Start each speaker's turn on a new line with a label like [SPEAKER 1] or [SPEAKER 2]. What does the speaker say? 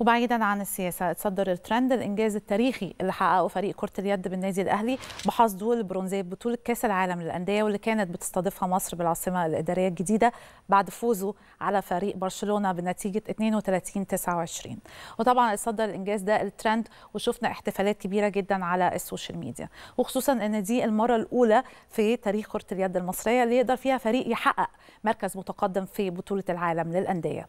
[SPEAKER 1] وبعيدا عن السياسه اتصدر الترند الانجاز التاريخي اللي حققه فريق كره اليد بالنادي الاهلي بحصده البرونزيه ببطوله كاس العالم للانديه واللي كانت بتستضيفها مصر بالعاصمه الاداريه الجديده بعد فوزه على فريق برشلونه بنتيجه 32 29 وطبعا اتصدر الانجاز ده الترند وشفنا احتفالات كبيره جدا على السوشيال ميديا وخصوصا ان دي المره الاولى في تاريخ كره اليد المصريه اللي يقدر فيها فريق يحقق مركز متقدم في بطوله العالم للانديه